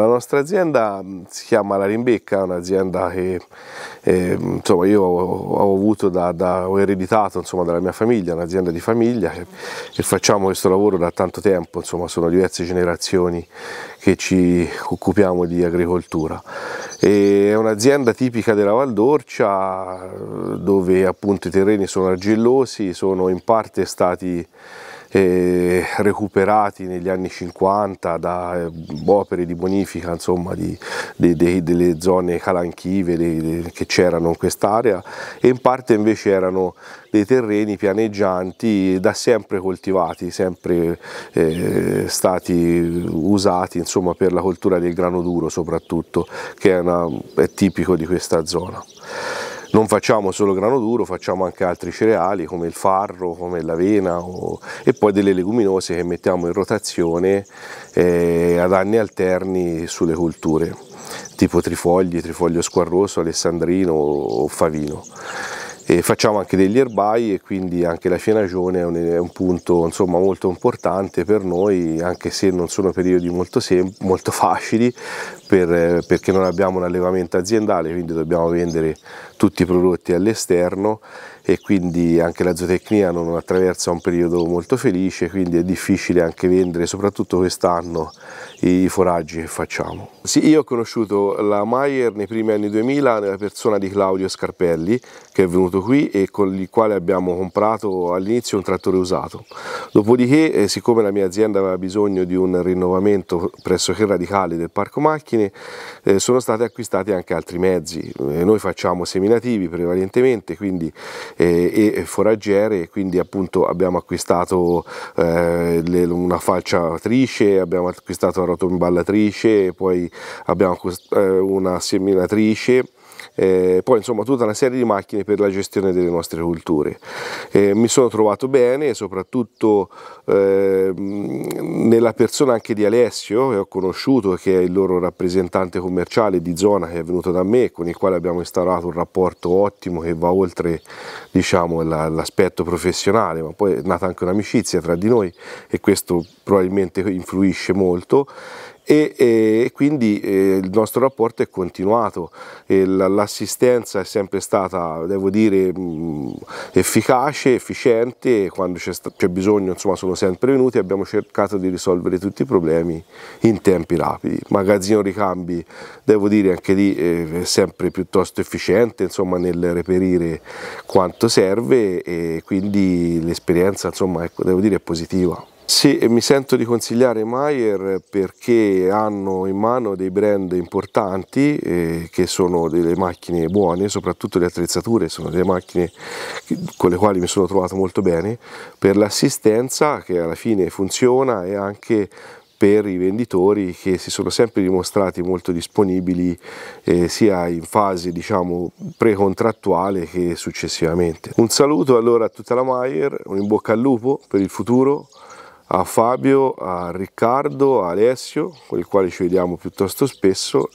La nostra azienda mm, si chiama La Rimbecca, è un'azienda che eh, insomma, io ho, avuto da, da, ho ereditato insomma, dalla mia famiglia, un'azienda di famiglia e, e, facciamo questo lavoro da tanto tempo, insomma, sono diverse generazioni che ci occupiamo di agricoltura. E è un'azienda tipica della Valdorcia dove appunto i terreni sono argillosi, sono in parte stati eh, recuperati negli anni 50 da eh, opere di bonifica insomma, di, de, de, delle zone calanchive de, che c'erano in quest'area e in parte invece erano dei terreni pianeggianti da sempre coltivati, sempre eh, stati usati insomma, per la coltura del grano duro soprattutto, che è, una, è tipico di questa zona non facciamo solo grano duro, facciamo anche altri cereali come il farro, come l'avena o... e poi delle leguminose che mettiamo in rotazione eh, ad anni alterni sulle colture, tipo trifogli, trifoglio squarroso, alessandrino o favino. E facciamo anche degli erbai e quindi anche la fienagione è un, è un punto insomma, molto importante per noi, anche se non sono periodi molto, molto facili per, perché non abbiamo un allevamento aziendale, quindi dobbiamo vendere tutti i prodotti all'esterno e quindi anche la zootecnia non attraversa un periodo molto felice, quindi è difficile anche vendere, soprattutto quest'anno, i foraggi che facciamo. Sì, io ho conosciuto la Maier nei primi anni 2000 nella persona di Claudio Scarpelli che è venuto qui e con il quale abbiamo comprato all'inizio un trattore usato. Dopodiché, eh, siccome la mia azienda aveva bisogno di un rinnovamento pressoché radicale del parco macchine, eh, sono stati acquistati anche altri mezzi. Eh, noi facciamo seminativi prevalentemente, quindi eh, e, e foraggiere e quindi appunto abbiamo acquistato eh, le, una falciatrice, abbiamo acquistato una rotomballatrice, poi abbiamo eh, una seminatrice eh, poi insomma tutta una serie di macchine per la gestione delle nostre culture. Eh, mi sono trovato bene soprattutto eh, nella persona anche di Alessio che ho conosciuto che è il loro rappresentante commerciale di zona che è venuto da me con il quale abbiamo instaurato un rapporto ottimo che va oltre diciamo, l'aspetto professionale ma poi è nata anche un'amicizia tra di noi e questo probabilmente influisce molto e, e quindi eh, il nostro rapporto è continuato, l'assistenza è sempre stata, devo dire, mh, mm, efficace, efficiente, quando c'è bisogno insomma, sono sempre venuti abbiamo cercato di risolvere tutti i problemi in tempi rapidi. Magazzino ricambi, devo dire, anche lì eh, è sempre piuttosto efficiente insomma, nel reperire quanto serve e quindi l'esperienza insomma, ecco, è positiva. Sì, e mi sento di consigliare Maier perché hanno in mano dei brand importanti eh, che sono delle macchine buone, soprattutto le attrezzature sono delle macchine con le quali mi sono trovato molto bene, per l'assistenza che alla fine funziona e anche per i venditori che si sono sempre dimostrati molto disponibili eh, sia in fase diciamo pre-contrattuale che successivamente. Un saluto allora a tutta la Maier, un in bocca al lupo per il futuro a Fabio, a Riccardo, a Alessio, con il quale ci vediamo piuttosto spesso,